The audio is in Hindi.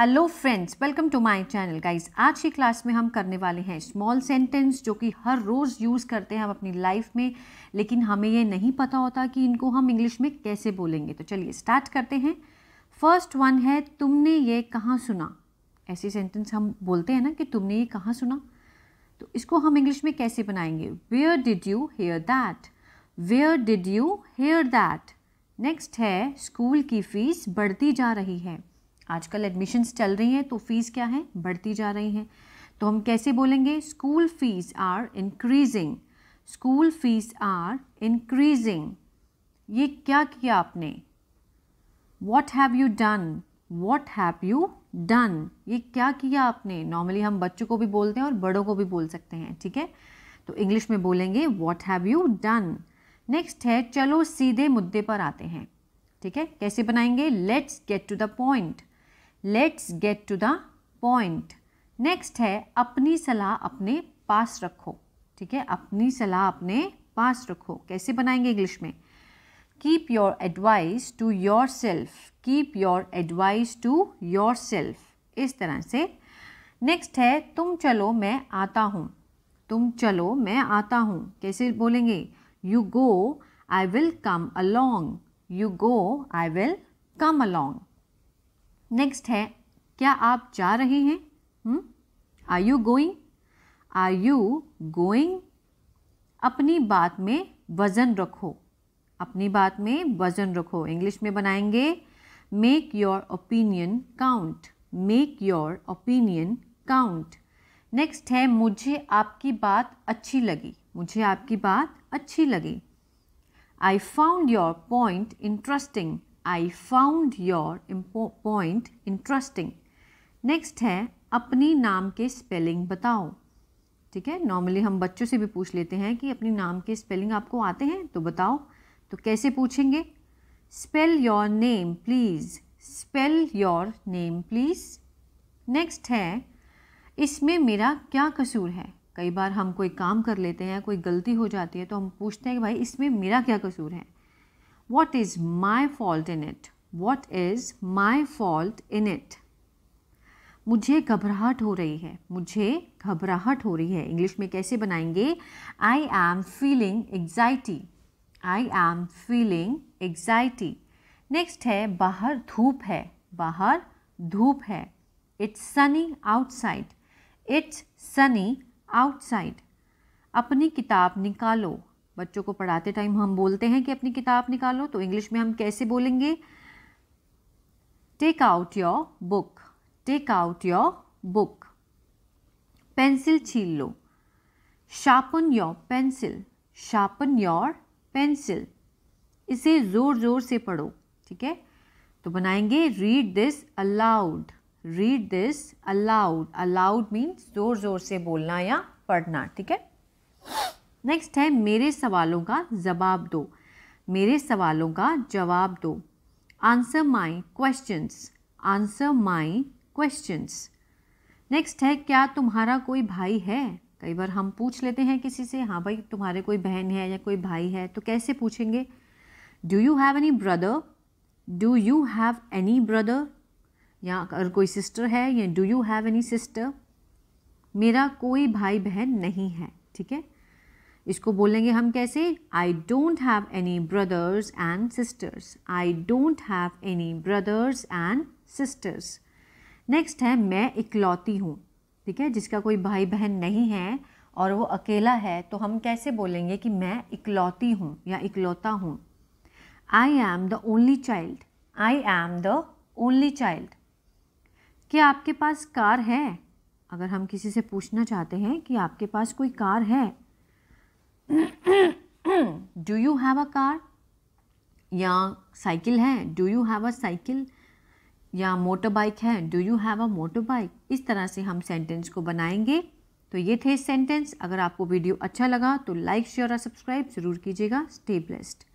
Hello friends welcome to my channel guys आज की क्लास में हम करने वाले हैं स्मॉल सेंटेंस जो कि हर रोज़ यूज़ करते हैं हम अपनी लाइफ में लेकिन हमें ये नहीं पता होता कि इनको हम इंग्लिश में कैसे बोलेंगे तो चलिए स्टार्ट करते हैं फर्स्ट वन है तुमने ये कहाँ सुना ऐसी सेंटेंस हम बोलते हैं ना कि तुमने ये कहाँ सुना तो इसको हम इंग्लिश में कैसे बनाएंगे where did you hear that where did you hear that next है स्कूल की फ़ीस बढ़ती जा रही है आजकल एडमिशन्स चल रही हैं तो फ़ीस क्या है बढ़ती जा रही हैं तो हम कैसे बोलेंगे school fees are increasing school fees are increasing ये क्या किया आपने what have you done what have you done ये क्या किया आपने नॉर्मली हम बच्चों को भी बोलते हैं और बड़ों को भी बोल सकते हैं ठीक है तो इंग्लिश में बोलेंगे what have you done next है चलो सीधे मुद्दे पर आते हैं ठीक है कैसे बनाएंगे let's get to the point let's get to the point next है अपनी सलाह अपने पास रखो ठीक है अपनी सलाह अपने पास रखो कैसे बनाएंगे इंग्लिश में keep your advice to yourself keep your advice to yourself इस तरह से नेक्स्ट है तुम चलो मैं आता हूँ तुम चलो मैं आता हूँ कैसे बोलेंगे you go I will come along you go I will come along next है क्या आप जा रहे हैं are you going are you going अपनी बात में वज़न रखो अपनी बात में वज़न रखो इंग्लिश में बनाएंगे make your opinion count make your opinion count next है मुझे आपकी बात अच्छी लगी मुझे आपकी बात अच्छी लगी I found your point interesting I found your point interesting next है अपनी नाम के स्पेलिंग बताओ ठीक है नॉर्मली हम बच्चों से भी पूछ लेते हैं कि अपनी नाम के स्पेलिंग आपको आते हैं तो बताओ तो कैसे पूछेंगे spell your name please spell your name please next है इसमें मेरा क्या कसूर है कई बार हम कोई काम कर लेते हैं कोई गलती हो जाती है तो हम पूछते हैं कि भाई इसमें मेरा क्या कसूर है What is my fault in it? What is my fault in it? मुझे घबराहट हो रही है मुझे घबराहट हो रही है इंग्लिश में कैसे बनाएंगे I am feeling anxiety I am feeling anxiety next है बाहर धूप है बाहर धूप है it's sunny outside it's sunny outside अपनी किताब निकालो बच्चों को पढ़ाते टाइम हम बोलते हैं कि अपनी किताब निकालो तो इंग्लिश में हम कैसे बोलेंगे take out your book take out your book pencil छील लो sharpen your pencil sharpen your pencil इसे ज़ोर ज़ोर से पढ़ो ठीक है तो बनाएंगे read this aloud read this aloud aloud means ज़ोर ज़ोर से बोलना या पढ़ना ठीक है नेक्स्ट है मेरे सवालों का जवाब दो मेरे सवालों का जवाब दो answer my questions answer my questions next है क्या तुम्हारा कोई भाई है कई बार हम पूछ लेते हैं किसी से हाँ भाई तुम्हारे कोई बहन है या कोई भाई है तो कैसे पूछेंगे do you have any brother do you have any brother या अगर कोई सिस्टर है या do you have any sister मेरा कोई भाई बहन नहीं है ठीक है इसको बोलेंगे हम कैसे I don't have any brothers and sisters I don't have any brothers and sisters next है मैं इकलौती हूँ ठीक है जिसका कोई भाई बहन नहीं है और वो अकेला है तो हम कैसे बोलेंगे कि मैं इकलौती हूँ या इकलौता हूँ I am the only child I am the only child क्या आपके पास कार है अगर हम किसी से पूछना चाहते हैं कि आपके पास कोई कार है do you have a car या साइकिल है do you have a cycle या मोटर बाइक है do you have a motor bike इस तरह से हम सेंटेंस को बनाएंगे तो ये थे सेंटेंस अगर आपको वीडियो अच्छा लगा तो लाइक शेयर और सब्सक्राइब ज़रूर कीजिएगा स्टे ब्लेस्ड